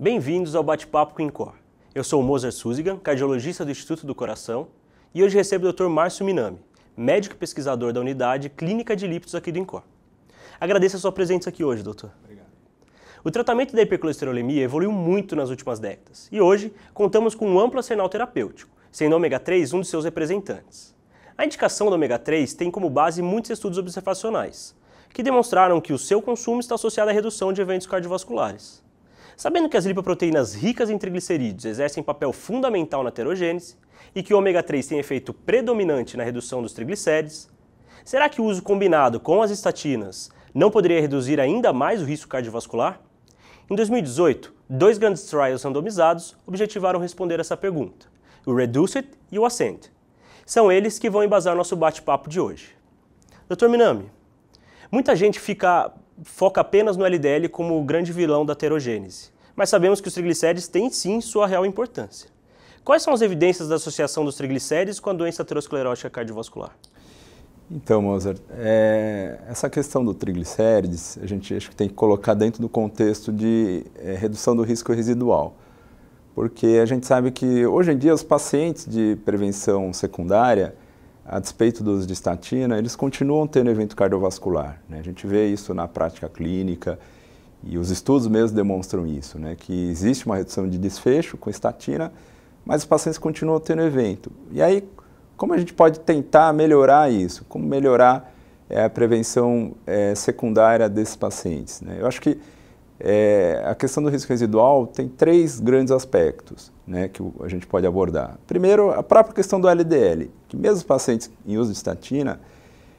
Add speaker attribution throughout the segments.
Speaker 1: Bem-vindos ao Bate-Papo com Incor. Eu sou o Mozart Suzigan, cardiologista do Instituto do Coração, e hoje recebo o Dr. Márcio Minami, médico e pesquisador da unidade Clínica de Lípidos aqui do Incor. Agradeço a sua presença aqui hoje, doutor. Obrigado. O tratamento da hipercolesterolemia evoluiu muito nas últimas décadas e hoje contamos com um amplo arsenal terapêutico, sendo o ômega 3 um de seus representantes. A indicação do ômega 3 tem como base muitos estudos observacionais, que demonstraram que o seu consumo está associado à redução de eventos cardiovasculares. Sabendo que as lipoproteínas ricas em triglicerídeos exercem papel fundamental na terogênese e que o ômega 3 tem efeito predominante na redução dos triglicérides, será que o uso combinado com as estatinas não poderia reduzir ainda mais o risco cardiovascular? Em 2018, dois grandes trials randomizados objetivaram responder essa pergunta, o Reduce It e o Ascent. São eles que vão embasar nosso bate-papo de hoje. Dr. Minami, muita gente fica foca apenas no LDL como o grande vilão da terogênese, mas sabemos que os triglicérides têm sim sua real importância. Quais são as evidências da associação dos triglicérides com a doença aterosclerótica cardiovascular?
Speaker 2: Então, Mozart, é, essa questão do triglicérides, a gente acho que tem que colocar dentro do contexto de é, redução do risco residual. Porque a gente sabe que hoje em dia os pacientes de prevenção secundária, a despeito do uso de estatina, eles continuam tendo evento cardiovascular. Né? A gente vê isso na prática clínica e os estudos mesmo demonstram isso, né? que existe uma redução de desfecho com estatina, mas os pacientes continuam tendo evento. E aí, como a gente pode tentar melhorar isso? Como melhorar é, a prevenção é, secundária desses pacientes? Né? Eu acho que é, a questão do risco residual tem três grandes aspectos né, que a gente pode abordar. Primeiro, a própria questão do LDL, que mesmo pacientes em uso de estatina,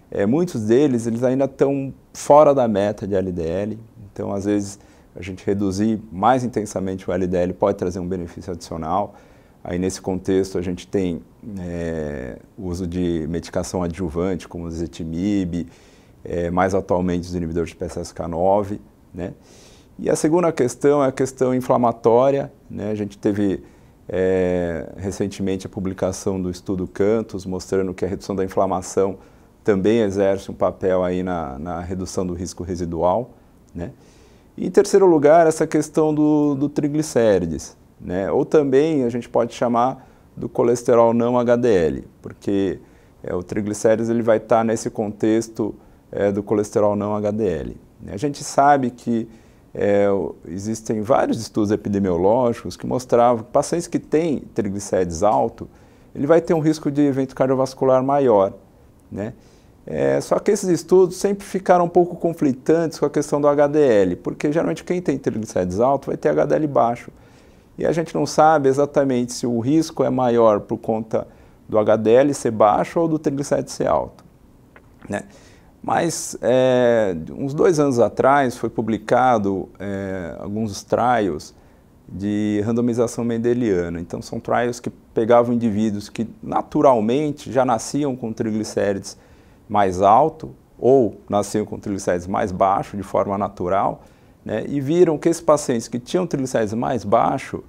Speaker 2: é, muitos deles eles ainda estão fora da meta de LDL, então às vezes a gente reduzir mais intensamente o LDL pode trazer um benefício adicional. Aí nesse contexto a gente tem é, uso de medicação adjuvante como o zetimib, é, mais atualmente os inibidores de PCSK9, né? E a segunda questão é a questão inflamatória. Né? A gente teve é, recentemente a publicação do estudo Cantos, mostrando que a redução da inflamação também exerce um papel aí na, na redução do risco residual. Né? E em terceiro lugar, essa questão do, do triglicérides. Né? Ou também a gente pode chamar do colesterol não HDL, porque é, o triglicérides ele vai estar tá nesse contexto é, do colesterol não HDL. Né? A gente sabe que é, existem vários estudos epidemiológicos que mostravam que pacientes que têm triglicérides alto, ele vai ter um risco de evento cardiovascular maior, né? É, só que esses estudos sempre ficaram um pouco conflitantes com a questão do HDL, porque geralmente quem tem triglicérides alto vai ter HDL baixo. E a gente não sabe exatamente se o risco é maior por conta do HDL ser baixo ou do triglicérides ser alto. Né? Mas, é, uns dois anos atrás, foi publicado é, alguns trials de randomização mendeliana. Então, são trials que pegavam indivíduos que naturalmente já nasciam com triglicérides mais alto ou nasciam com triglicérides mais baixo de forma natural, né, e viram que esses pacientes que tinham triglicérides mais baixo,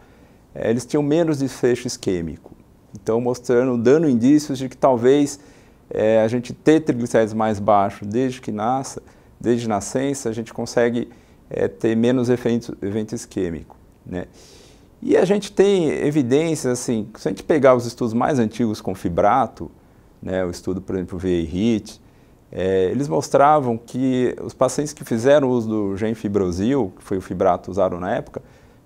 Speaker 2: é, eles tinham menos desfecho isquêmico. Então, mostrando, dando indícios de que talvez é, a gente ter triglicérides mais baixos desde que nasça, desde nascença, a gente consegue é, ter menos efeito, evento isquêmico. Né? E a gente tem evidências, assim, se a gente pegar os estudos mais antigos com fibrato, né, o estudo, por exemplo, vei é, eles mostravam que os pacientes que fizeram uso do genfibrosil, que foi o fibrato usado na época,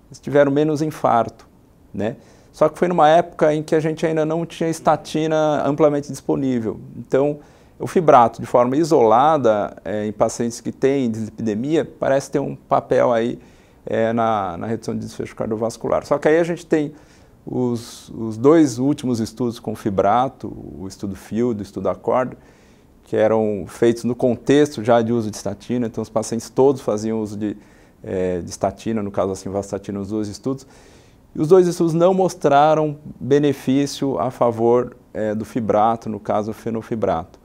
Speaker 2: eles tiveram menos infarto, né? Só que foi numa época em que a gente ainda não tinha estatina amplamente disponível. Então, o fibrato, de forma isolada, é, em pacientes que têm dislipidemia, parece ter um papel aí é, na, na, redução de desfecho cardiovascular. Só que aí a gente tem os, os dois últimos estudos com fibrato, o estudo FIELD, o estudo ACORD, que eram feitos no contexto já de uso de estatina, então os pacientes todos faziam uso de, é, de estatina, no caso assim, vastatina, os dois estudos, e os dois estudos não mostraram benefício a favor é, do fibrato, no caso o fenofibrato.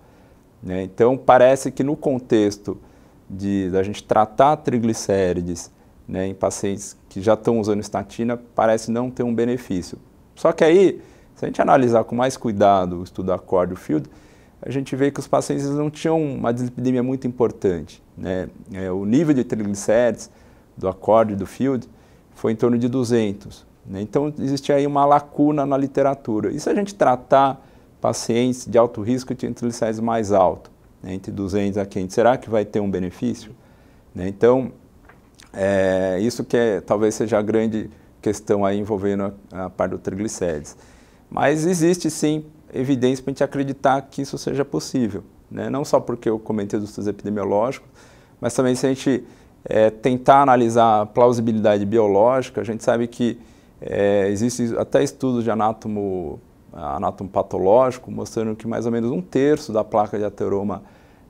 Speaker 2: Né? Então, parece que no contexto de, da gente tratar triglicérides né, em pacientes que já estão usando estatina, parece não ter um benefício. Só que aí, se a gente analisar com mais cuidado o estudo o FIELD, a gente vê que os pacientes não tinham uma dislipidemia muito importante. Né? É, o nível de triglicérides do acorde do Field foi em torno de 200. Né? Então, existe aí uma lacuna na literatura. E se a gente tratar pacientes de alto risco de triglicerídeos mais alto, né, entre 200 a 500, será que vai ter um benefício? Né, então, é, isso que é, talvez seja a grande questão aí envolvendo a, a parte do triglicérides. Mas existe sim evidência para a gente acreditar que isso seja possível. Né, não só porque eu comentei dos estudos epidemiológicos, mas também se a gente é, tentar analisar a plausibilidade biológica, a gente sabe que é, existe até estudos de anátomo, anátomo patológico mostrando que mais ou menos um terço da placa de ateroma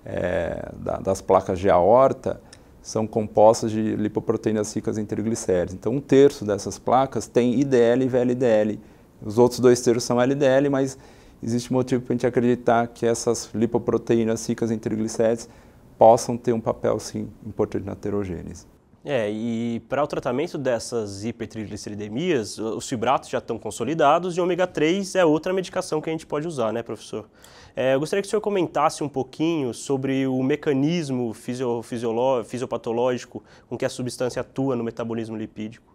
Speaker 2: é, da, das placas de aorta são compostas de lipoproteínas ricas em triglicérides. Então, um terço dessas placas tem IDL e VLDL. Os outros dois terços são LDL, mas existe motivo para a gente acreditar que essas lipoproteínas ricas em triglicérides possam ter um papel, sim, importante na aterogênese.
Speaker 1: É, e para o tratamento dessas hipertrigliceridemias, os fibratos já estão consolidados e o ômega 3 é outra medicação que a gente pode usar, né, professor? É, eu gostaria que o senhor comentasse um pouquinho sobre o mecanismo fisiopatológico com que a substância atua no metabolismo lipídico.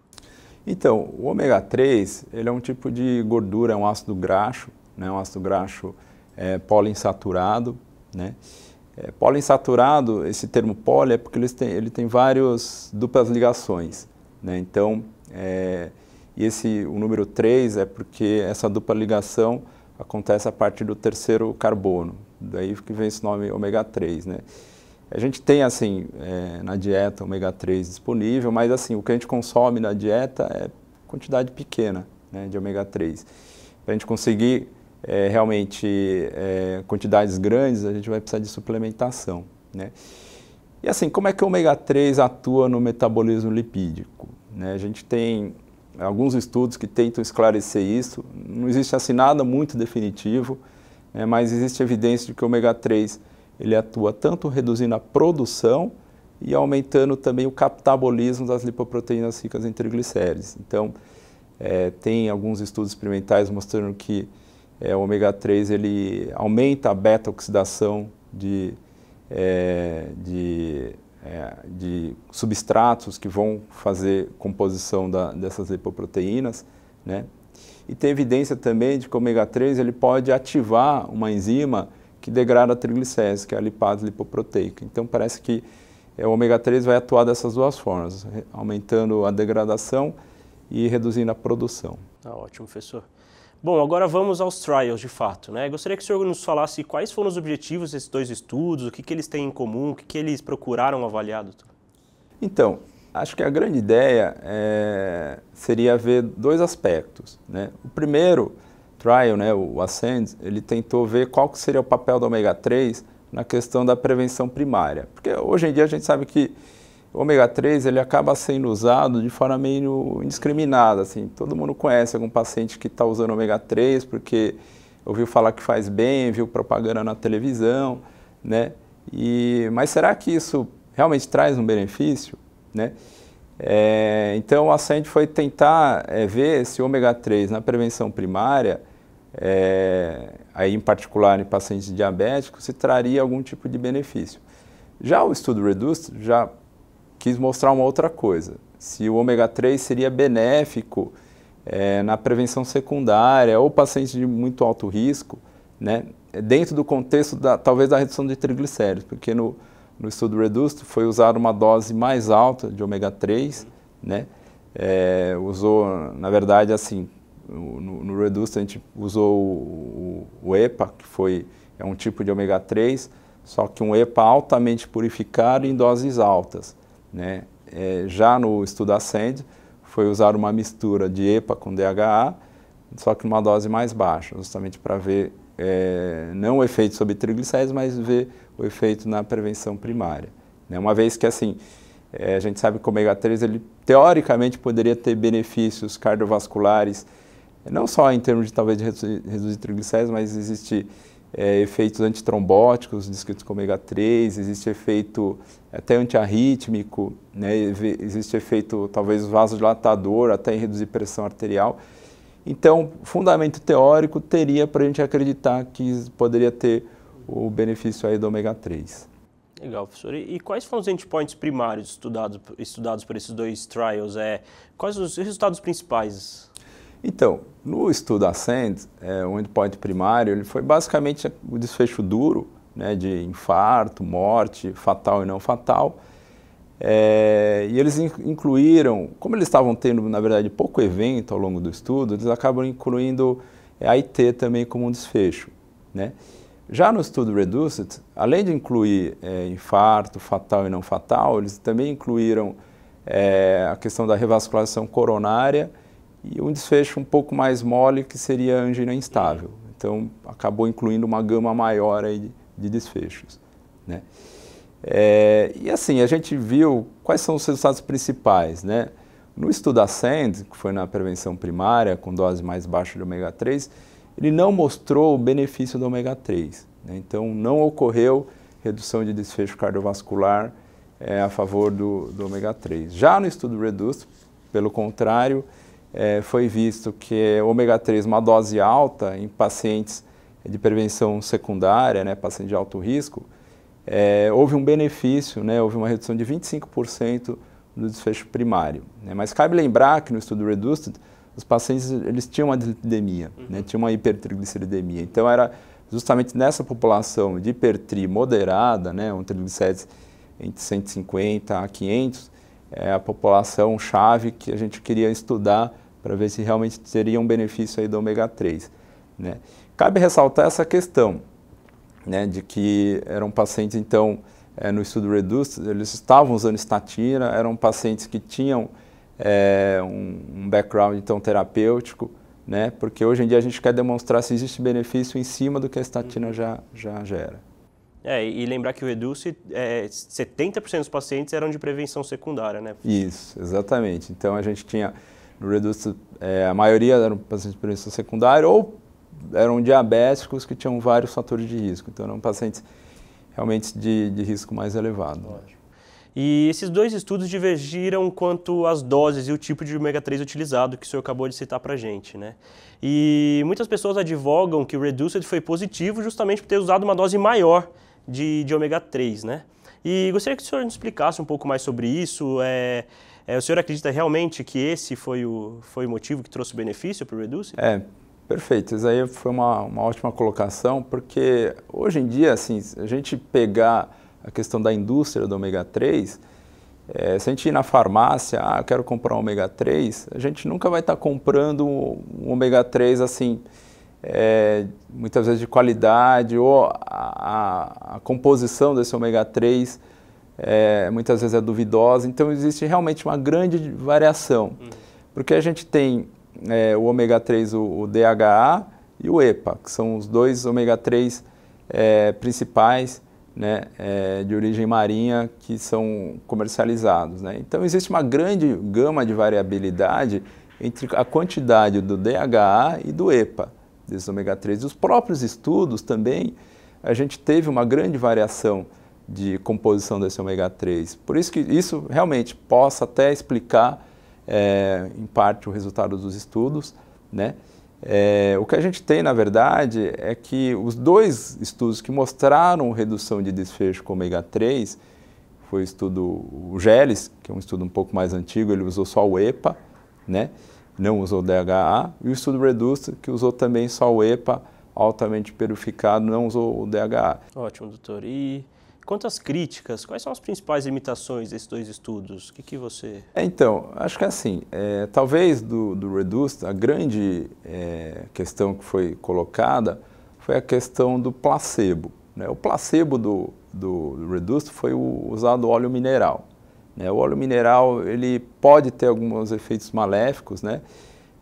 Speaker 2: Então, o ômega 3 ele é um tipo de gordura, é um ácido graxo, né, um ácido graxo é, poliinsaturado, né? É, insaturado, esse termo poli, é porque ele tem, ele tem várias duplas ligações. Né? Então, é, e esse, o número 3 é porque essa dupla ligação acontece a partir do terceiro carbono, daí que vem esse nome ômega 3. Né? A gente tem, assim, é, na dieta ômega 3 disponível, mas assim, o que a gente consome na dieta é quantidade pequena né, de ômega 3. Para a gente conseguir é, realmente é, quantidades grandes, a gente vai precisar de suplementação. Né? E assim, como é que o ômega 3 atua no metabolismo lipídico? Né? A gente tem alguns estudos que tentam esclarecer isso, não existe assim nada muito definitivo, né? mas existe evidência de que o ômega 3 ele atua tanto reduzindo a produção e aumentando também o catabolismo das lipoproteínas ricas em triglicérides. Então, é, tem alguns estudos experimentais mostrando que é, o ômega 3 ele aumenta a beta-oxidação de, é, de, é, de, substratos que vão fazer composição da, dessas lipoproteínas. Né? E tem evidência também de que o ômega 3 ele pode ativar uma enzima que degrada triglicérides, que é a lipase lipoproteica. Então parece que é, o ômega 3 vai atuar dessas duas formas, aumentando a degradação e reduzindo a produção.
Speaker 1: Ah, ótimo, professor. Bom, agora vamos aos trials de fato. Né? Gostaria que o senhor nos falasse quais foram os objetivos desses dois estudos, o que, que eles têm em comum, o que, que eles procuraram avaliar, doutor?
Speaker 2: Então, acho que a grande ideia é, seria ver dois aspectos. Né? O primeiro, trial, né, o ASCEND, ele tentou ver qual que seria o papel do ômega 3 na questão da prevenção primária. Porque hoje em dia a gente sabe que o ômega 3 ele acaba sendo usado de forma meio indiscriminada. Assim. Todo mundo conhece algum paciente que está usando ômega 3 porque ouviu falar que faz bem, viu propaganda na televisão, né? E, mas será que isso realmente traz um benefício? Né? É, então, a gente foi tentar é, ver se o ômega 3 na prevenção primária, é, aí em particular em pacientes diabéticos, se traria algum tipo de benefício. Já o estudo REDUCE já quis mostrar uma outra coisa. Se o ômega 3 seria benéfico é, na prevenção secundária ou paciente de muito alto risco, né, dentro do contexto da, talvez da redução de triglicéridos, porque no, no estudo Reduced foi usada uma dose mais alta de ômega 3, né, é, usou, na verdade, assim, no, no Reduced a gente usou o, o, o, EPA, que foi, é um tipo de ômega 3, só que um EPA altamente purificado em doses altas. Né? É, já no estudo Send, foi usar uma mistura de EPA com DHA, só que numa dose mais baixa, justamente para ver é, não o efeito sobre triglicérides, mas ver o efeito na prevenção primária. Né? Uma vez que assim, é, a gente sabe que o ômega 3, ele teoricamente poderia ter benefícios cardiovasculares, não só em termos de talvez de reduzir, reduzir triglicérides, mas existe é, efeitos antitrombóticos descritos como ômega 3, existe efeito até antiarrítmico, né, existe efeito talvez vasodilatador, até em reduzir pressão arterial. Então, fundamento teórico teria para a gente acreditar que poderia ter o benefício aí do ômega 3.
Speaker 1: Legal, professor. E quais foram os endpoints primários estudados, estudados por esses dois trials? É, quais os resultados principais?
Speaker 2: Então, no estudo Ascend, é, o endpoint primário ele foi basicamente o desfecho duro né, de infarto, morte, fatal e não fatal. É, e eles incluíram, como eles estavam tendo, na verdade, pouco evento ao longo do estudo, eles acabam incluindo é, a IT também como um desfecho. Né? Já no estudo Reduced, além de incluir é, infarto, fatal e não fatal, eles também incluíram é, a questão da revascularização coronária e um desfecho um pouco mais mole que seria angina instável. Então acabou incluindo uma gama maior aí de desfechos. Né? É, e assim, a gente viu quais são os resultados principais. Né? No estudo ASCEND, que foi na prevenção primária, com dose mais baixa de ômega 3, ele não mostrou o benefício do ômega 3. Né? Então não ocorreu redução de desfecho cardiovascular é, a favor do, do ômega 3. Já no estudo REDUCE, pelo contrário, é, foi visto que ômega 3, uma dose alta em pacientes de prevenção secundária, né, paciente de alto risco, é, houve um benefício, né, houve uma redução de 25% do desfecho primário. Né? Mas cabe lembrar que no estudo Reduced, os pacientes eles tinham uma dislipidemia, né, uhum. né, tinham uma hipertrigliceridemia. Então era justamente nessa população de hipertri moderada, né, um triglicérides entre 150 a 500, é a população chave que a gente queria estudar para ver se realmente teria um benefício aí do ômega 3. Né? Cabe ressaltar essa questão né, de que eram pacientes, então, é, no estudo REDUCE, eles estavam usando estatina, eram pacientes que tinham é, um, um, background, então, terapêutico, né, porque hoje em dia a gente quer demonstrar se existe benefício em cima do que a estatina já, já gera.
Speaker 1: É, e lembrar que o Reduce, é, 70% dos pacientes eram de prevenção secundária, né?
Speaker 2: Isso, exatamente. Então a gente tinha no Reduce, é, a maioria eram pacientes de prevenção secundária ou eram diabéticos que tinham vários fatores de risco. Então, eram pacientes realmente de, de risco mais
Speaker 1: elevado. E esses dois estudos divergiram quanto às doses e o tipo de ômega 3 utilizado, que o senhor acabou de citar para gente, né? E muitas pessoas advogam que o Reduced foi positivo justamente por ter usado uma dose maior de, de ômega 3, né? E gostaria que o senhor nos explicasse um pouco mais sobre isso. É, é, o senhor acredita realmente que esse foi o, foi o motivo que trouxe o benefício para o Reduce? É,
Speaker 2: perfeito. Isso aí foi uma, uma ótima colocação, porque hoje em dia, assim, a gente pegar a questão da indústria do ômega 3, é, se a gente ir na farmácia, ah, quero comprar um ômega 3, a gente nunca vai estar tá comprando um ômega 3 assim, é, muitas vezes de qualidade, ou a, a, a composição desse ômega 3 é, muitas vezes é duvidosa. Então, existe realmente uma grande variação, hum. porque a gente tem é, o ômega 3, o, o, DHA e o EPA, que são os dois ômega 3 é, principais né, é, de origem marinha que são comercializados. Né? Então, existe uma grande gama de variabilidade entre a quantidade do DHA e do EPA, desses ômega 3. E os próprios estudos também, a gente teve uma grande variação de composição desse ômega 3. Por isso que isso realmente possa até explicar, é, em parte, o resultado dos estudos. Né? É, o que a gente tem, na verdade, é que os dois estudos que mostraram redução de desfecho com ômega 3, foi o estudo o GELES, que é um estudo um pouco mais antigo, ele usou só o EPA, né? não usou o DHA, e o estudo REDUCE, que usou também só o EPA altamente purificado, não usou o DHA.
Speaker 1: Ótimo, doutor. E Quanto às críticas, quais são as principais limitações desses dois estudos? O que, que você...
Speaker 2: É, então, acho que é assim, é, talvez do, do Reduced, a grande é, questão que foi colocada foi a questão do placebo. Né? O placebo do, do, Reduced foi o, usado óleo mineral. Né? O óleo mineral ele pode ter alguns efeitos maléficos, né?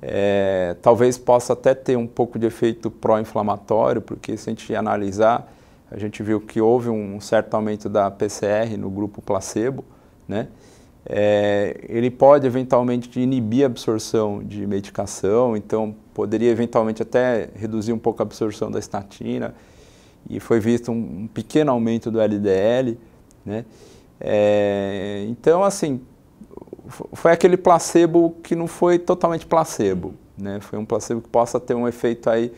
Speaker 2: É, talvez possa até ter um pouco de efeito pró-inflamatório, porque se a gente analisar a gente viu que houve um certo aumento da PCR no grupo placebo, né? É, ele pode eventualmente inibir a absorção de medicação, então poderia eventualmente até reduzir um pouco a absorção da estatina, e foi visto um, um pequeno aumento do LDL, né? É, então, assim, foi aquele placebo que não foi totalmente placebo, né? Foi um placebo que possa ter um efeito aí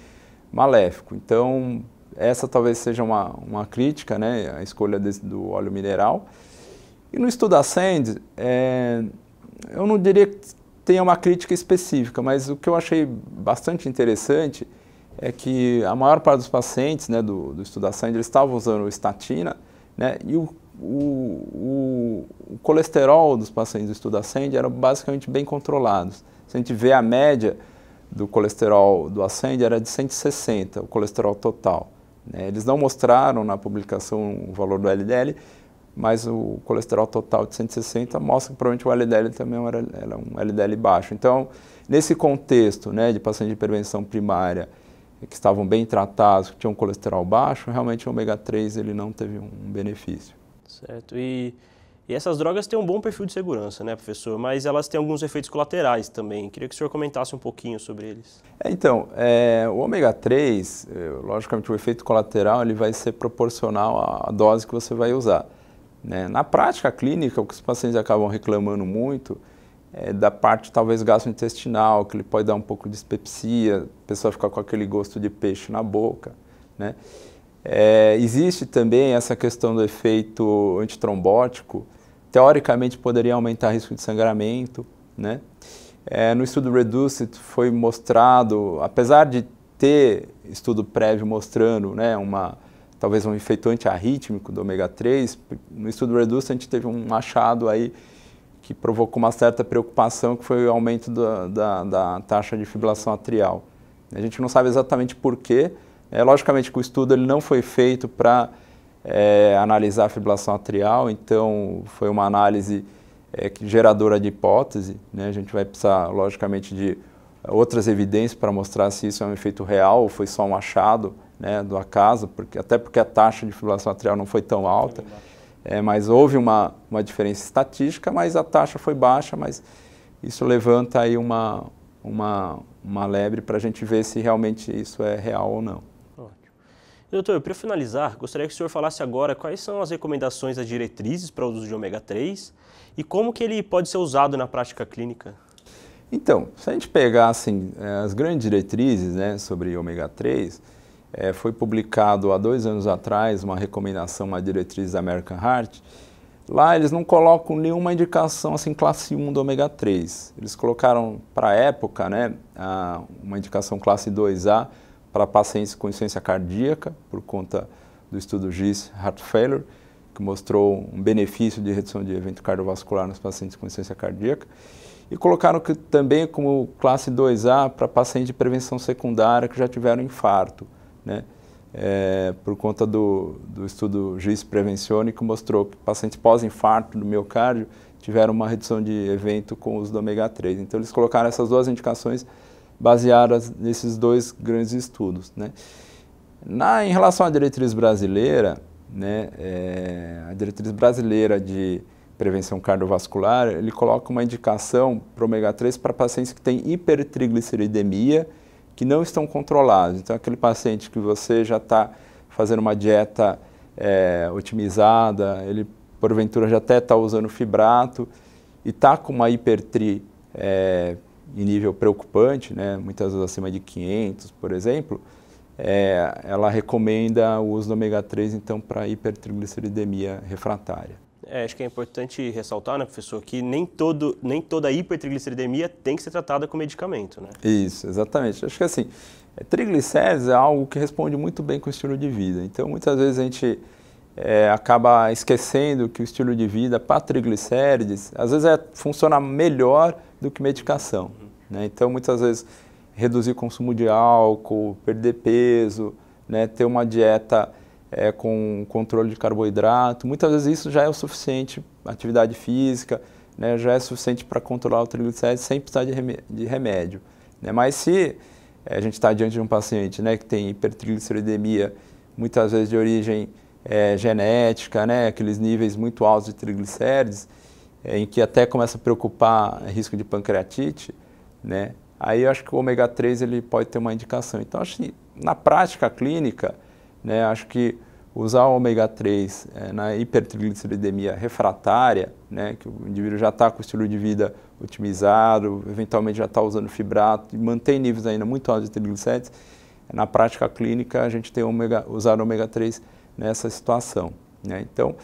Speaker 2: maléfico. Então, essa talvez seja uma, uma crítica, né, a escolha desse, do óleo mineral. E no estudo Ascend, é, eu não diria que tenha uma crítica específica, mas o que eu achei bastante interessante é que a maior parte dos pacientes né, do, do estudo Ascend, eles estavam usando estatina, né, e o, o, o, colesterol dos pacientes do estudo Ascend eram basicamente bem controlados. Se a gente vê a média do colesterol do Ascend, era de 160, o colesterol total. Né? Eles não mostraram na publicação o valor do LDL, mas o colesterol total de 160 mostra que provavelmente o LDL também era é um LDL é baixo. Então, nesse contexto né, de pacientes de prevenção primária que estavam bem tratados, que tinham colesterol baixo, realmente o ômega 3 ele não teve um benefício.
Speaker 1: Certo. E e essas drogas têm um bom perfil de segurança, né, professor? Mas elas têm alguns efeitos colaterais também. Queria que o senhor comentasse um pouquinho sobre eles.
Speaker 2: É, então, é, o ômega 3, é, logicamente, o efeito colateral ele vai ser proporcional à dose que você vai usar. Né? Na prática clínica, o que os pacientes acabam reclamando muito é da parte, talvez, gastrointestinal, que ele pode dar um pouco de dispepsia, a pessoa fica com aquele gosto de peixe na boca, né? É, existe também essa questão do efeito antitrombótico, teoricamente poderia aumentar o risco de sangramento, né? É, no estudo REDUCE foi mostrado, apesar de ter estudo prévio mostrando né, uma, talvez um efeito antiarrítmico do ômega 3, no estudo REDUCE a gente teve um achado aí que provocou uma certa preocupação, que foi o aumento da, da, da taxa de fibrilação atrial. A gente não sabe exatamente porquê, é, logicamente que o estudo ele não foi feito para é, analisar a fibrilação atrial, então foi uma análise é, geradora de hipótese, né? a gente vai precisar, logicamente, de é, outras evidências para mostrar se isso é um efeito real ou foi só um achado né, do acaso, porque, até porque a taxa de fibrilação atrial não foi tão alta, é, mas houve uma, uma diferença estatística, mas a taxa foi baixa, mas isso levanta aí uma, uma, uma lebre para a gente ver se realmente isso é real ou não.
Speaker 1: Doutor, para finalizar, gostaria que o senhor falasse agora quais são as recomendações das diretrizes para o uso de ômega 3 e como que ele pode ser usado na prática clínica.
Speaker 2: Então, se a gente pegar assim, é, as grandes diretrizes né, sobre ômega 3, é, foi publicado há dois anos atrás uma recomendação, uma diretriz da American Heart. Lá eles não colocam nenhuma indicação assim classe 1 do ômega 3. Eles colocaram para a época né, uma indicação classe 2A para pacientes com insuficiência cardíaca, por conta do estudo GIS Heart Failure, que mostrou um benefício de redução de evento cardiovascular nos pacientes com insuficiência cardíaca. E colocaram que, também como classe 2A para pacientes de prevenção secundária que já tiveram infarto, né? É, por conta do, do estudo GIS Prevencione, que mostrou que pacientes pós-infarto do miocárdio tiveram uma redução de evento com o uso do ômega 3. Então, eles colocaram essas duas indicações baseadas nesses dois grandes estudos. Né? Na, em relação à diretriz brasileira, né, é, a diretriz brasileira de prevenção cardiovascular, ele coloca uma indicação para ômega 3 para pacientes que têm hipertrigliceridemia, que não estão controlados. Então, aquele paciente que você já está fazendo uma dieta é, otimizada, ele porventura já até está usando fibrato e está com uma hipertrigliceridemia, é, em nível preocupante, né, muitas vezes acima de 500, por exemplo, é, ela recomenda o uso do ômega 3 então para hipertrigliceridemia refratária.
Speaker 1: É, acho que é importante ressaltar, né, professor, que nem, todo, nem toda hipertrigliceridemia tem que ser tratada com medicamento, né?
Speaker 2: Isso, exatamente. Acho que assim, é, triglicérides é algo que responde muito bem com o estilo de vida. Então, muitas vezes a gente é, acaba esquecendo que o estilo de vida para triglicérides, às vezes é, funciona melhor do que medicação. Né? Então, muitas vezes, reduzir o consumo de álcool, perder peso, né? ter uma dieta é, com controle de carboidrato, muitas vezes isso já é o suficiente, atividade física, né? já é suficiente para controlar o triglicérides sem precisar de, de remédio. Né? Mas se é, a gente está diante de um paciente né? que tem hipertrigliceridemia, muitas vezes de origem é, genética, né, aqueles níveis muito altos de triglicérides, é, em que até começa a preocupar risco de pancreatite, né? Aí eu acho que o ômega 3 ele pode ter uma indicação. Então acho que na prática clínica, né, acho que usar o ômega 3 é, na hipertrigliceridemia refratária, né, que o indivíduo já está com o estilo de vida otimizado, eventualmente já está usando fibrato e mantém níveis ainda muito altos de triglicérides, na prática clínica a gente tem ômega, usar o ômega 3 nessa situação. Né? Então,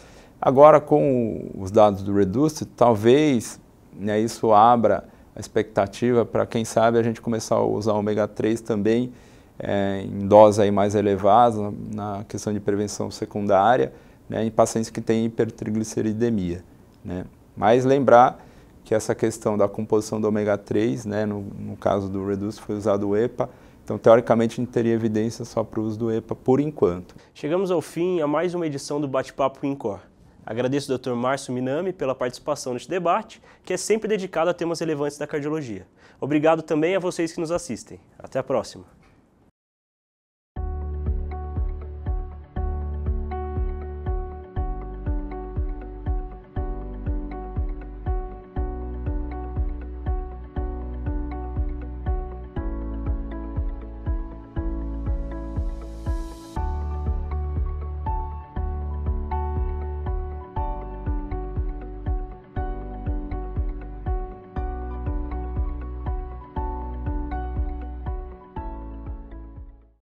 Speaker 2: Agora, com os dados do Reduce, talvez né, isso abra a expectativa para, quem sabe, a gente começar a usar ômega 3 também é, em doses aí mais elevadas, na questão de prevenção secundária, né, em pacientes que têm hipertrigliceridemia. Né? Mas lembrar que essa questão da composição do ômega 3, né, no, no caso do Reduce foi usado o EPA, então, teoricamente, não teria evidência só para o uso do EPA por enquanto.
Speaker 1: Chegamos ao fim a mais uma edição do Bate-Papo Incor. Agradeço ao Dr. Márcio Minami pela participação neste debate, que é sempre dedicado a temas relevantes da cardiologia. Obrigado também a vocês que nos assistem. Até a próxima!